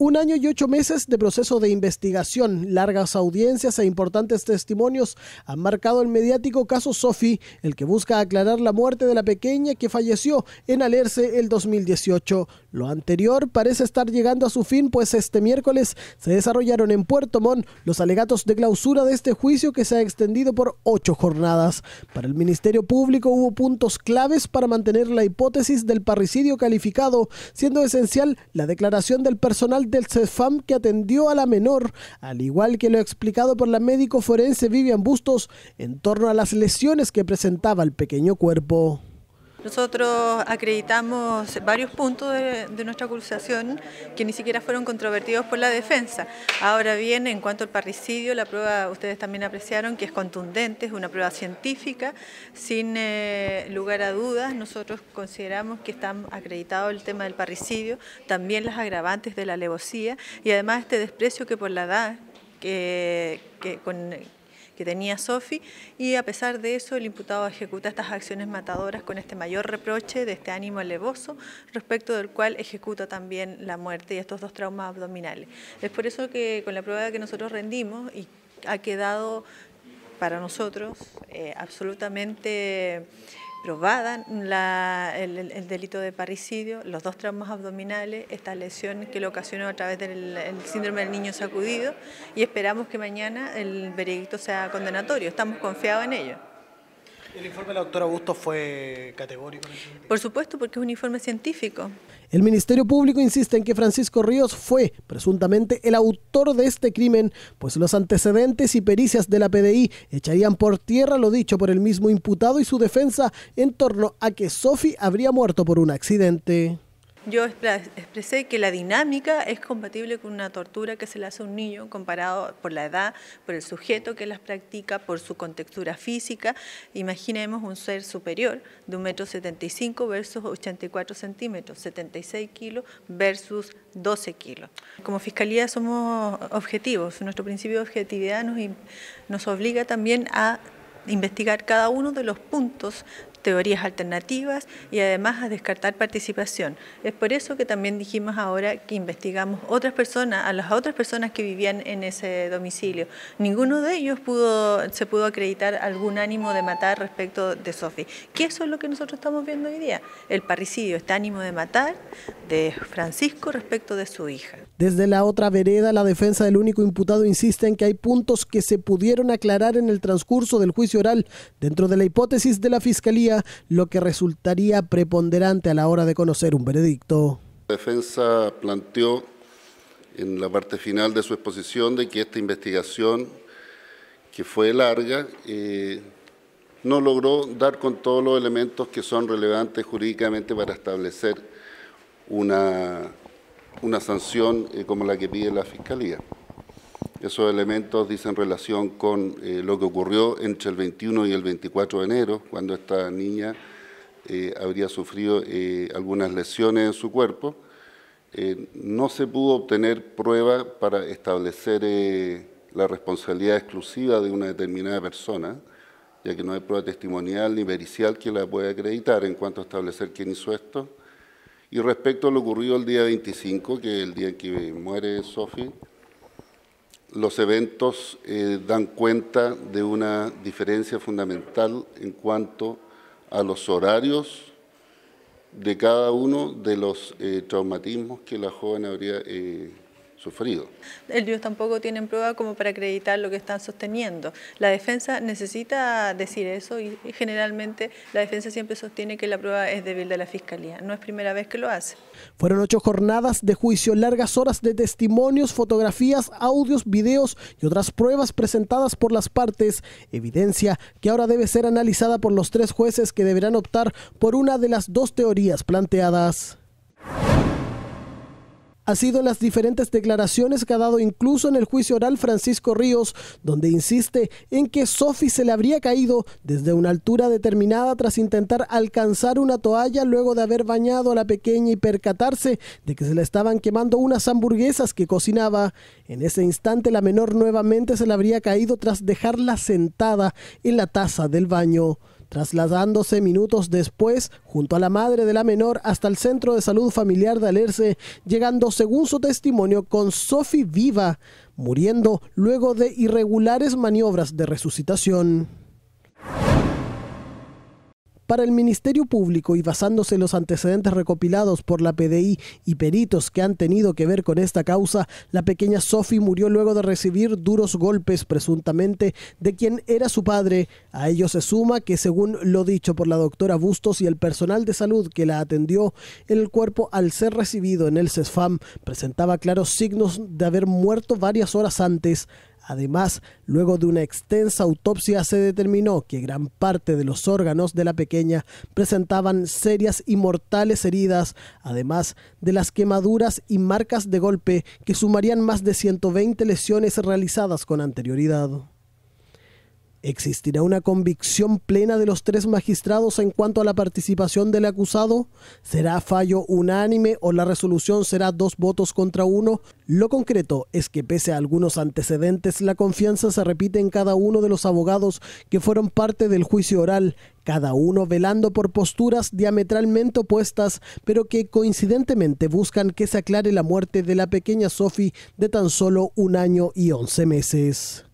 Un año y ocho meses de proceso de investigación, largas audiencias e importantes testimonios han marcado el mediático caso Sofi, el que busca aclarar la muerte de la pequeña que falleció en Alerce el 2018. Lo anterior parece estar llegando a su fin, pues este miércoles se desarrollaron en Puerto Montt los alegatos de clausura de este juicio que se ha extendido por ocho jornadas. Para el Ministerio Público hubo puntos claves para mantener la hipótesis del parricidio calificado, siendo esencial la declaración del personal del CEFAM que atendió a la menor, al igual que lo explicado por la médico forense Vivian Bustos en torno a las lesiones que presentaba el pequeño cuerpo. Nosotros acreditamos varios puntos de, nuestra acusación que ni siquiera fueron controvertidos por la defensa. Ahora bien, en cuanto al parricidio, la prueba ustedes también apreciaron que es contundente, es una prueba científica, sin eh, lugar a dudas. Nosotros consideramos que está acreditado el tema del parricidio, también las agravantes de la alevosía y además este desprecio que por la edad que con que tenía Sofi y a pesar de eso el imputado ejecuta estas acciones matadoras con este mayor reproche de este ánimo alevoso respecto del cual ejecuta también la muerte y estos dos traumas abdominales. Es por eso que con la prueba que nosotros rendimos y ha quedado para nosotros eh, absolutamente probada el, delito de parricidio, los dos traumas abdominales, esta lesión que lo ocasionó a través del síndrome del niño sacudido y esperamos que mañana el veredicto sea condenatorio. Estamos confiados en ello. ¿El informe del doctor Augusto fue categórico? Por supuesto, porque es un informe científico. El Ministerio Público insiste en que Francisco Ríos fue presuntamente el autor de este crimen, pues los antecedentes y pericias de la PDI echarían por tierra lo dicho por el mismo imputado y su defensa en torno a que Sofi habría muerto por un accidente yo expresé que la dinámica es compatible con una tortura que se le hace a un niño comparado por la edad, por el sujeto que las practica, por su contextura física. Imaginemos un ser superior de 1,75 m versus 84 centímetros, 76 kilos versus 12 kilos. Como Fiscalía somos objetivos, nuestro principio de objetividad nos, nos obliga también a investigar cada uno de los puntos teorías alternativas y además a descartar participación. Es por eso que también dijimos ahora que investigamos otras personas, a las otras personas que vivían en ese domicilio. Ninguno de ellos pudo, se pudo acreditar algún ánimo de matar respecto de Sofi. ¿Qué eso es lo que nosotros estamos viendo hoy día. El parricidio, este ánimo de matar de Francisco respecto de su hija. Desde la otra vereda, la defensa del único imputado insiste en que hay puntos que se pudieron aclarar en el transcurso del juicio oral dentro de la hipótesis de la Fiscalía lo que resultaría preponderante a la hora de conocer un veredicto. La defensa planteó en la parte final de su exposición de que esta investigación, que fue larga, eh, no logró dar con todos los elementos que son relevantes jurídicamente para establecer una, sanción eh, como la que pide la Fiscalía. Esos elementos dicen relación con eh, lo que ocurrió entre el 21 y el 24 de enero, cuando esta niña eh, habría sufrido eh, algunas lesiones en su cuerpo. no se pudo obtener prueba para establecer la responsabilidad exclusiva de una determinada persona, ya que no hay prueba testimonial ni pericial que la pueda acreditar en cuanto a establecer quién hizo esto. Y respecto a lo ocurrido el día 25, que es el día en que muere Sophie, los eventos eh, dan cuenta de una diferencia fundamental en cuanto a los horarios de cada uno de los eh, traumatismos que la joven habría eh, el Dios tampoco tienen prueba como para acreditar lo que están sosteniendo. La defensa necesita decir eso y generalmente la defensa siempre sostiene que la prueba es débil de la fiscalía. No es primera vez que lo hace. Fueron ocho jornadas de juicio, largas horas de testimonios, fotografías, audios, videos y otras pruebas presentadas por las partes, evidencia que ahora debe ser analizada por los tres jueces que deberán optar por una de las dos teorías planteadas ha sido las diferentes declaraciones que ha dado incluso en el juicio oral Francisco Ríos, donde insiste en que Sofi se le habría caído desde una altura determinada tras intentar alcanzar una toalla luego de haber bañado a la pequeña y percatarse de que se le estaban quemando unas hamburguesas que cocinaba. En ese instante la menor nuevamente se le habría caído tras dejarla sentada en la taza del baño trasladándose minutos después junto a la madre de la menor hasta el centro de salud familiar de Alerce, llegando según su testimonio con Sophie viva, muriendo luego de irregulares maniobras de resucitación. Para el Ministerio Público y basándose en los antecedentes recopilados por la PDI y peritos que han tenido que ver con esta causa, la pequeña Sophie murió luego de recibir duros golpes presuntamente de quien era su padre. A ello se suma que según lo dicho por la doctora Bustos y el personal de salud que la atendió, el cuerpo al ser recibido en el CESFAM presentaba claros signos de haber muerto varias horas antes. Además, luego de una extensa autopsia se determinó que gran parte de los órganos de la pequeña presentaban serias y mortales heridas, además de las quemaduras y marcas de golpe que sumarían más de 120 lesiones realizadas con anterioridad. ¿Existirá una convicción plena de los tres magistrados en cuanto a la participación del acusado? ¿Será fallo unánime o la resolución será dos votos contra uno? Lo concreto es que pese a algunos antecedentes, la confianza se repite en cada uno de los abogados que fueron parte del juicio oral, cada uno velando por posturas diametralmente opuestas, pero que coincidentemente buscan que se aclare la muerte de la pequeña Sophie de tan solo un año y once meses.